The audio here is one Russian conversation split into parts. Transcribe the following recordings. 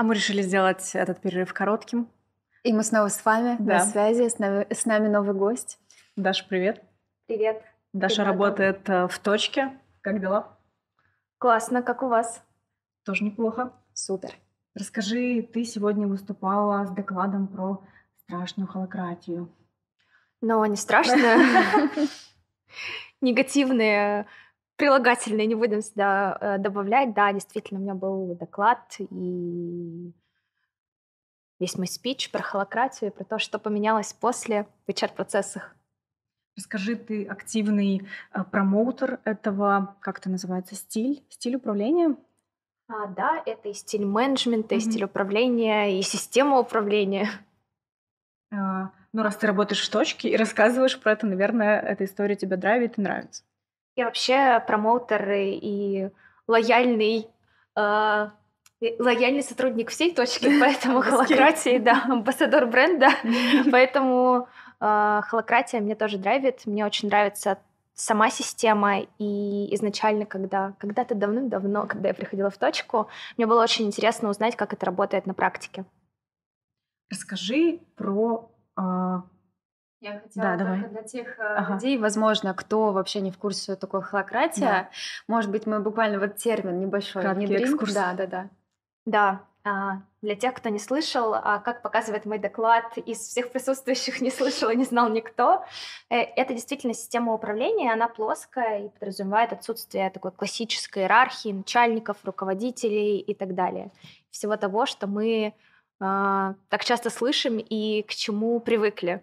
А мы решили сделать этот перерыв коротким. И мы снова с вами да. на связи, с нами, с нами новый гость. Даша, привет. Привет. Даша привет, работает Антон. Э, в точке. Как дела? Классно, как у вас? Тоже неплохо. Супер. Расскажи, ты сегодня выступала с докладом про страшную холократию. Но не страшно. Негативные прилагательные не будем сюда э, добавлять. Да, действительно, у меня был доклад и весь мой спич про холократию, про то, что поменялось после в HR-процессах. Расскажи, ты активный э, промоутер этого, как это называется, стиль, стиль управления? А, да, это и стиль менеджмента, mm-hmm. и стиль управления, и система управления. А, ну, раз ты работаешь в точке и рассказываешь про это, наверное, эта история тебя драйвит и нравится. И вообще промоутеры и лояльный э, лояльный сотрудник всей точки, поэтому холократии, да, амбассадор бренда, поэтому э, холократия мне тоже драйвит, мне очень нравится сама система и изначально, когда когда-то давным-давно, когда я приходила в точку, мне было очень интересно узнать, как это работает на практике. Расскажи про а, я хотела да, давай. для тех э, ага. людей, возможно, кто вообще не в курсе, что такое холократия. Да. Может быть, мы буквально вот термин небольшой Краткий внедрим. экскурс. Да, да, да. Да, а, для тех, кто не слышал, а как показывает мой доклад, из всех присутствующих не слышал и не знал никто, э, это действительно система управления, она плоская и подразумевает отсутствие такой классической иерархии начальников, руководителей и так далее. Всего того, что мы а, так часто слышим и к чему привыкли.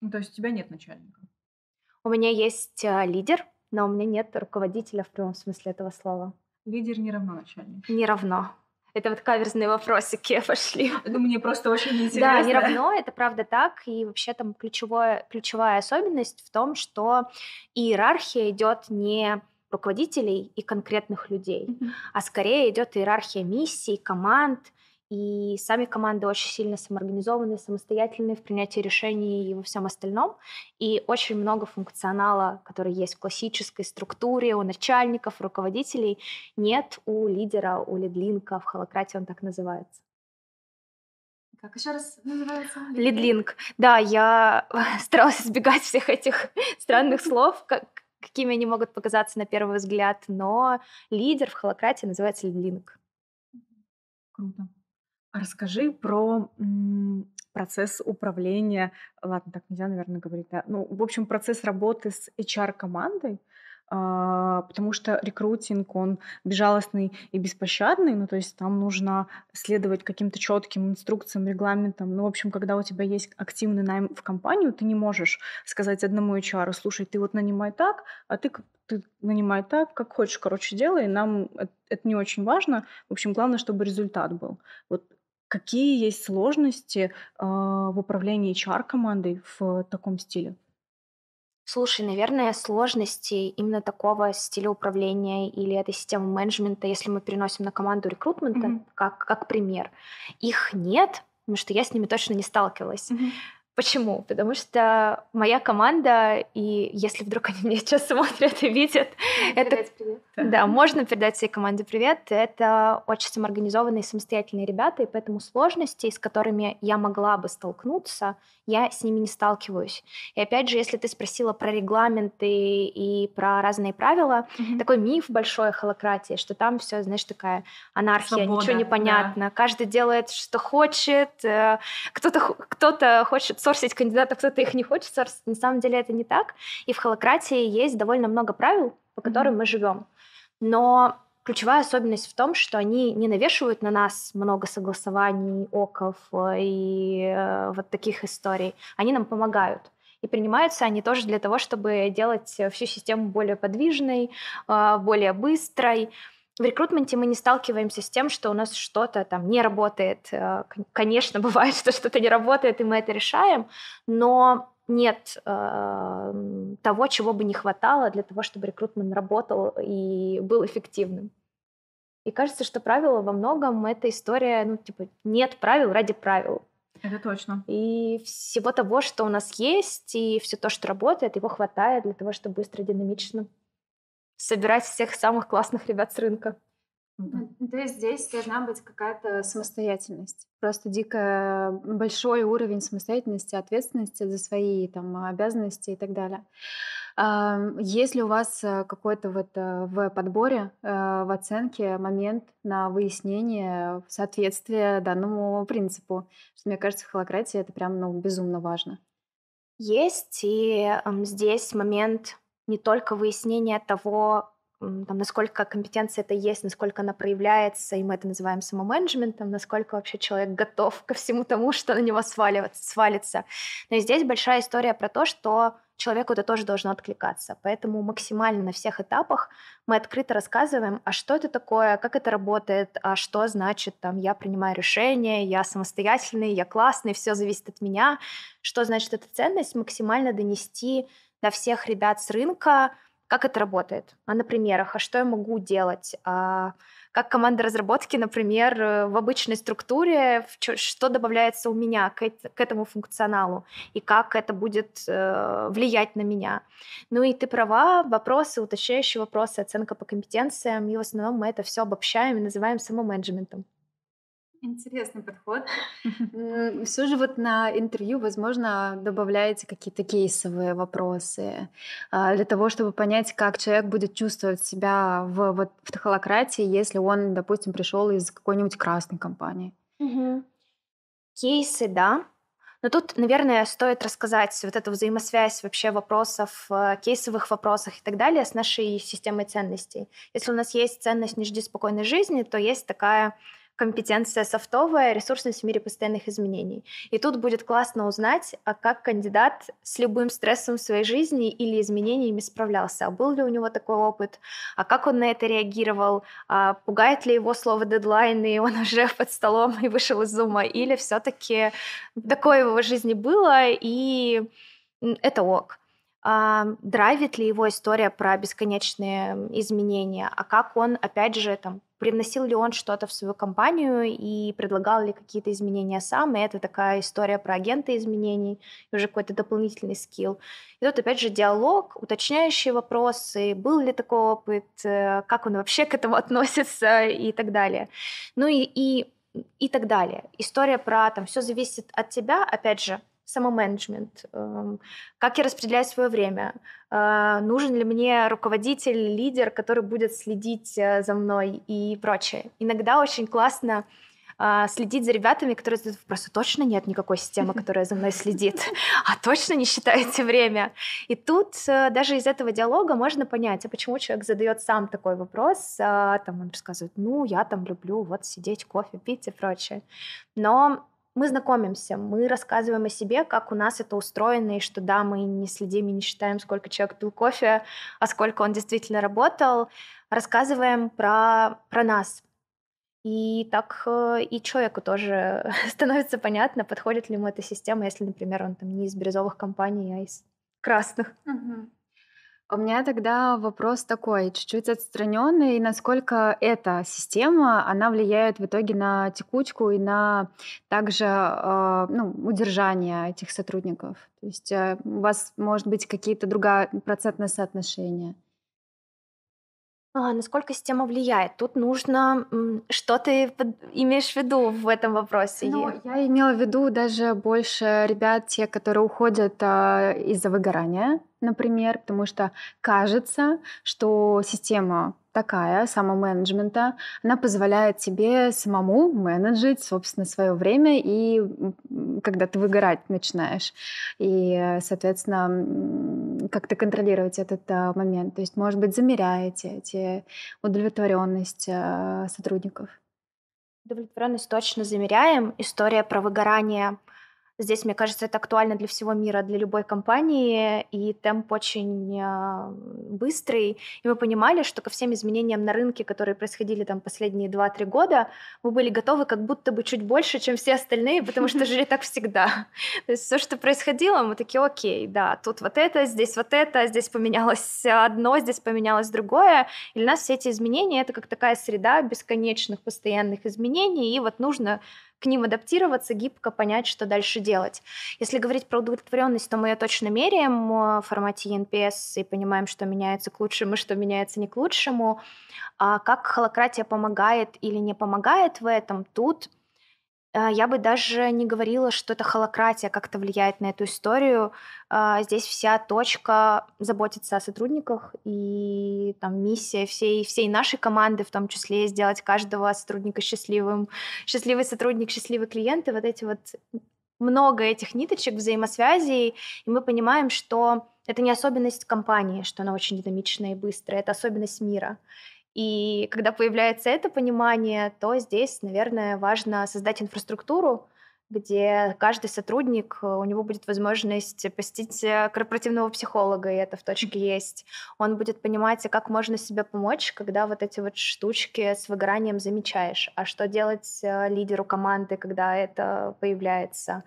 Ну, то есть у тебя нет начальника? У меня есть а, лидер, но у меня нет руководителя в прямом смысле этого слова. Лидер не равно начальник. Не равно. Это вот каверзные вопросики пошли. Ну, мне просто очень интересно. Да, не равно, это правда так. И вообще там ключевое, ключевая особенность в том, что иерархия идет не руководителей и конкретных людей, mm-hmm. а скорее идет иерархия миссий, команд, и сами команды очень сильно самоорганизованные, самостоятельные в принятии решений и во всем остальном. И очень много функционала, который есть в классической структуре у начальников, руководителей, нет у лидера, у лидлинка, в холократе он так называется. Как еще раз называется? Лидлинг. Да, я старалась избегать всех этих странных слов, как, какими они могут показаться на первый взгляд, но лидер в холократе называется лидлинг. Круто. Расскажи про процесс управления, ладно, так нельзя, наверное, говорить, да, ну, в общем, процесс работы с HR-командой, а, потому что рекрутинг, он безжалостный и беспощадный, ну, то есть там нужно следовать каким-то четким инструкциям, регламентам. Ну, в общем, когда у тебя есть активный найм в компанию, ты не можешь сказать одному HR, слушай, ты вот нанимай так, а ты, ты нанимай так, как хочешь, короче, делай, нам это не очень важно. В общем, главное, чтобы результат был. Вот Какие есть сложности э, в управлении HR-командой в таком стиле? Слушай, наверное, сложности именно такого стиля управления или этой системы менеджмента, если мы переносим на команду рекрутмента, mm-hmm. как, как пример, их нет, потому что я с ними точно не сталкивалась. Mm-hmm. Почему? Потому что моя команда, и если вдруг они меня сейчас смотрят и видят, это, привет. да, можно передать всей команде привет. Это очень самоорганизованные самостоятельные ребята, и поэтому сложности, с которыми я могла бы столкнуться, я с ними не сталкиваюсь. И опять же, если ты спросила про регламенты и про разные правила, mm-hmm. такой миф большой о холократии, что там все, знаешь, такая анархия, Свобода, ничего не понятно, да. каждый делает, что хочет, э, кто-то кто то хочет сорсить кандидатов кто-то их не хочет сорсить. На самом деле это не так. И в холократии есть довольно много правил, по которым mm-hmm. мы живем. Но ключевая особенность в том, что они не навешивают на нас много согласований, оков э, и э, вот таких историй. Они нам помогают. И принимаются они тоже для того, чтобы делать э, всю систему более подвижной, э, более быстрой. В рекрутменте мы не сталкиваемся с тем, что у нас что-то там не работает. Э, конечно, бывает, что что-то не работает, и мы это решаем, но нет э, того, чего бы не хватало для того, чтобы рекрутмент работал и был эффективным. И кажется, что правила во многом это история, ну, типа, нет правил ради правил. Это точно. И всего того, что у нас есть, и все то, что работает, его хватает для того, чтобы быстро, динамично собирать всех самых классных ребят с рынка. То есть здесь должна быть какая-то самостоятельность. Просто дико большой уровень самостоятельности, ответственности за свои там, обязанности и так далее. Есть ли у вас э, какой-то вот э, в подборе, э, в оценке момент на выяснение соответствия данному принципу, что, мне кажется, в холократии это прям ну, безумно важно. Есть, и здесь момент не только выяснение того, там, насколько компетенция это есть, насколько она проявляется, и мы это называем самоменеджментом, насколько вообще человек готов ко всему тому, что на него сваливается, свалится. Но и здесь большая история про то, что человеку это тоже должно откликаться. Поэтому максимально на всех этапах мы открыто рассказываем, а что это такое, как это работает, а что значит там я принимаю решение, я самостоятельный, я классный, все зависит от меня, что значит эта ценность, максимально донести на всех ребят с рынка, как это работает, а на примерах, а что я могу делать, а как команда разработки, например, э, в обычной структуре, в что добавляется у меня к, к этому функционалу и как это будет э, влиять на меня. Ну и ты права, вопросы, уточняющие вопросы, оценка по компетенциям, и в основном мы это все обобщаем и называем самоменеджментом. Интересный подход. Все же вот на интервью, возможно, добавляете какие-то кейсовые вопросы а, для того, чтобы понять, как человек будет чувствовать себя в, вот, в технократии, если он, допустим, пришел из какой-нибудь красной компании. Угу. Кейсы, да. Но тут, наверное, стоит рассказать вот эту взаимосвязь вообще вопросов, э, кейсовых вопросов и так далее с нашей системой ценностей. Если у нас есть ценность «не жди спокойной жизни», то есть такая компетенция софтовая, ресурсность в мире постоянных изменений. И тут будет классно узнать, а как кандидат с любым стрессом в своей жизни или изменениями справлялся. А был ли у него такой опыт? А как он на это реагировал? А пугает ли его слово дедлайн, и он уже под столом и вышел из зума? Или все-таки такое в его жизни было, и это ок. А, драйвит ли его история про бесконечные изменения, а как он, опять же, там, приносил ли он что-то в свою компанию и предлагал ли какие-то изменения сам, и это такая история про агента изменений, и уже какой-то дополнительный скилл. И тут, опять же, диалог, уточняющие вопросы, был ли такой опыт, э, как он вообще к этому относится и так далее. Ну и, и и так далее. История про там все зависит от тебя, опять же, самоменеджмент, эм, как я распределяю свое время, э, нужен ли мне руководитель, лидер, который будет следить э, за мной и прочее. Иногда очень классно э, следить за ребятами, которые задают вопросы. Точно нет никакой системы, которая за мной следит? А точно не считаете время? И тут даже из этого диалога можно понять, а почему человек задает сам такой вопрос. А там он рассказывает, ну, я там люблю вот сидеть, кофе пить и прочее. Но мы знакомимся, мы рассказываем о себе, как у нас это устроено, и что да, мы не следим и не считаем, сколько человек пил кофе, а сколько он действительно работал. Рассказываем про, про нас. И так э, и человеку тоже становится понятно, подходит ли ему эта система, если, например, он там не из бирюзовых компаний, а из красных. Угу. У меня тогда вопрос такой, чуть-чуть отстраненный, насколько эта система, она влияет в итоге на текучку и на также а, ну, удержание этих сотрудников. То есть э, у вас может быть какие-то другая процентное соотношение. А, насколько система влияет? Тут нужно... Что ты имеешь в виду в этом вопросе? Ну, я имела в виду даже больше ребят, те, которые уходят а, из-за выгорания, например, потому что кажется, что система такая самоменеджмента, она позволяет тебе самому менеджить, собственно, свое время и когда ты выгорать начинаешь. И, соответственно, как-то контролировать этот а, момент. То есть, может быть, замеряете эти удовлетворенность а, сотрудников. Удовлетворенность точно замеряем. История про выгорание – Здесь, мне кажется, это актуально для всего мира, для любой компании, и темп очень а, быстрый. И мы понимали, что ко всем изменениям на рынке, которые происходили там последние 2-3 года, мы были готовы как будто бы чуть больше, чем все остальные, потому что жили так всегда. То есть все, что происходило, мы такие, окей, да, тут вот это, здесь вот это, здесь поменялось одно, здесь поменялось другое. И для нас все эти изменения — это как такая среда бесконечных постоянных изменений, и вот нужно к ним адаптироваться, гибко понять, что дальше делать. Если говорить про удовлетворенность, то мы ее точно меряем э, в формате e NPS и понимаем, что меняется к лучшему, и что меняется не к лучшему. А как холократия помогает или не помогает в этом, тут Э, я бы даже не говорила, что это холократия как-то влияет на эту историю. Э, здесь вся точка заботиться о сотрудниках и там миссия всей, всей нашей команды, в том числе сделать каждого сотрудника счастливым. Счастливый сотрудник, счастливый клиент. И вот эти вот много этих ниточек взаимосвязи и мы понимаем, что это не особенность компании, что она очень динамичная и быстрая, это особенность мира. И когда появляется это понимание, то здесь, наверное, важно создать инфраструктуру, где каждый сотрудник, э, у него будет возможность посетить э, корпоративного психолога, и это в точке есть. Он будет понимать, а как можно себе помочь, когда вот эти вот штучки с выгоранием замечаешь. А что делать э, лидеру команды, когда это появляется?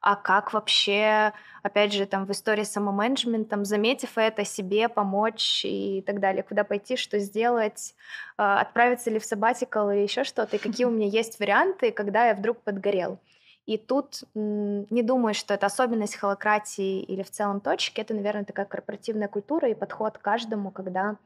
А как вообще, опять же, там в истории с самоменеджментом, заметив это, себе помочь и так далее? Куда пойти, что сделать? Отправиться ли в сабатикал или еще что-то? И какие у меня есть варианты, когда я вдруг подгорел? И тут не думаю, что это особенность холократии или в целом точки. Это, наверное, такая корпоративная культура и подход к каждому, когда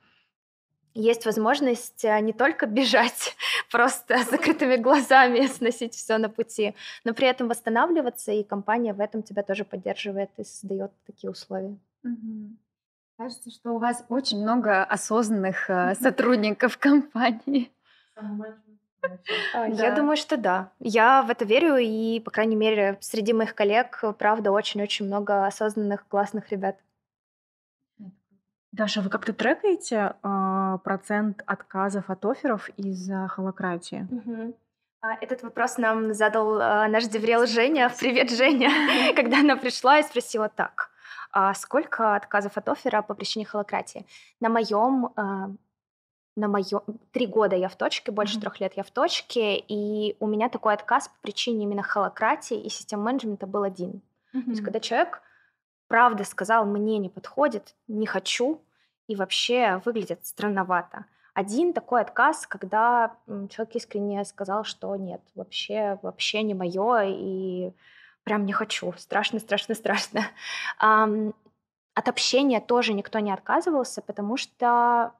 есть возможность э, не только бежать просто с закрытыми глазами, сносить все на пути, но при этом восстанавливаться, и компания в этом тебя тоже поддерживает и создает такие условия. Угу. Кажется, что у вас очень много осознанных э, сотрудников компании. Самый да. Я думаю, что да. Я в это верю, и, по крайней мере, среди моих коллег, правда, очень-очень много осознанных, классных ребят. Даша, вы как-то трекаете э, процент отказов от оферов из-за холократии? Угу. Этот вопрос нам задал э, наш деврел Женя. Привет, Женя! Когда она пришла и спросила так, а сколько отказов от оффера по причине холократии? На моем э, на моем... Три года я в точке, больше mm-hmm. трех лет я в точке, и у меня такой отказ по причине именно холократии и систем менеджмента был один. Mm-hmm. То есть когда человек правда сказал, мне не подходит, не хочу, и вообще выглядит странновато. Один такой отказ, когда человек искренне сказал, что нет, вообще, вообще не мое, и прям не хочу, страшно, страшно, страшно. От общения тоже никто не отказывался, потому что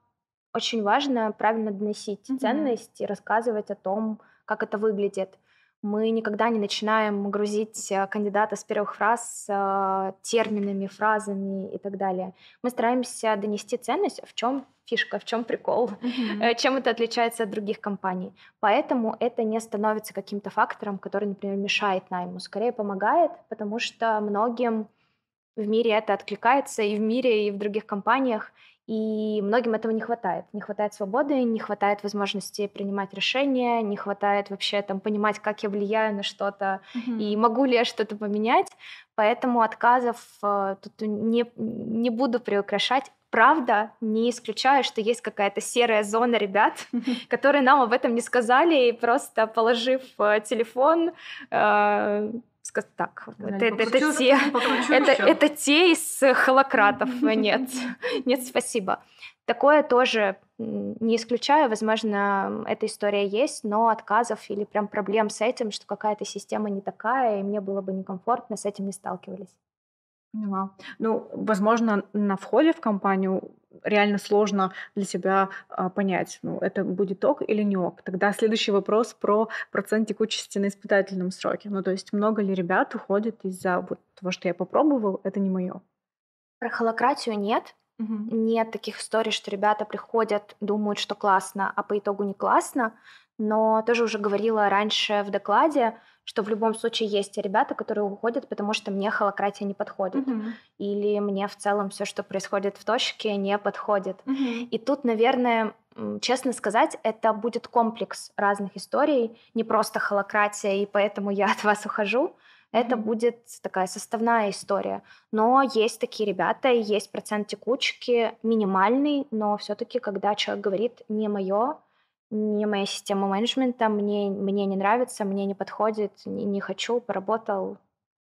очень важно правильно доносить mm ценность и рассказывать о том, как это выглядит. Мы никогда не начинаем грузить э, кандидата с первых фраз э, терминами, фразами и так далее. Мы стараемся донести ценность, в чем фишка, в чем прикол, mm-hmm. чем это отличается от других компаний. Поэтому это не становится каким-то фактором, который, например, мешает найму, скорее помогает, потому что многим в мире это откликается и в мире, и в других компаниях. И многим этого не хватает. Не хватает свободы, не хватает возможности принимать решения, не хватает вообще там понимать, как я влияю на что-то mm-hmm. и могу ли я что-то поменять. Поэтому отказов э, тут не, не буду приукрашать. Правда, не исключаю, что есть какая-то серая зона ребят, которые нам об этом не сказали, и просто положив э, телефон, э, сказать так, вот это, это, это, те, это, это те из холократов, нет, нет, спасибо. Такое тоже не исключаю, возможно, эта история есть, но отказов или прям проблем с этим, что какая-то система не такая, и мне было бы некомфортно, с этим не сталкивались. Поняла. Ну, возможно, на входе в компанию реально сложно для себя а, понять, ну, это будет ок или не ок. Тогда следующий вопрос про процент текучести на испытательном сроке. Ну, то есть много ли ребят уходит из-за вот того, что я попробовал, это не мое. Про холократию нет. Угу. Нет таких историй, что ребята приходят, думают, что классно, а по итогу не классно. Но тоже уже говорила раньше в докладе, что в любом случае есть ребята, которые уходят, потому что мне холократия не подходит. mm Или мне в целом все, что происходит в точке, не подходит. mm И тут, наверное, честно сказать, это будет комплекс разных историй, не просто холократия, и поэтому я от вас ухожу. Это mm-hmm. будет такая составная история. Но есть такие ребята, есть процент текучки минимальный, но все-таки, когда человек говорит не мое, не моя система менеджмента, мне, мне не нравится, мне не подходит, не, не хочу, поработал,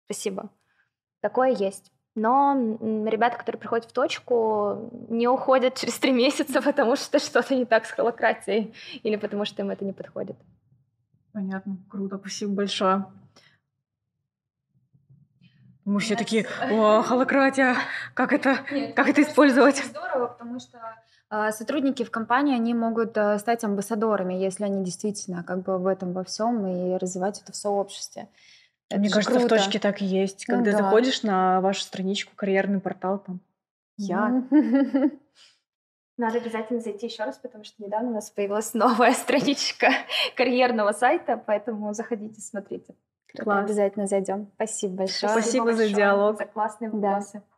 спасибо. Такое есть. Но ребята, которые приходят в точку, не уходят через три месяца, потому что что-то не так с холократией или потому что им это не подходит. Понятно, круто, спасибо большое. Мы все такие, о, холократия, как это, Нет, как это использовать? Здорово, потому что а, сотрудники в компании, они могут а, стать амбассадорами, если они действительно как бы в этом во всем и развивать это в сообществе. Это Мне кажется, круто. в точке так и есть. Ну Когда ну, да. заходишь на вашу страничку, карьерный портал, там я. Ну. Надо обязательно зайти еще раз, потому что недавно у нас появилась новая страничка карьерного сайта, поэтому заходите, смотрите. Класс. Обязательно зайдем. Спасибо большое. Спасибо, Спасибо большое за диалог. За классные вопросы. Да.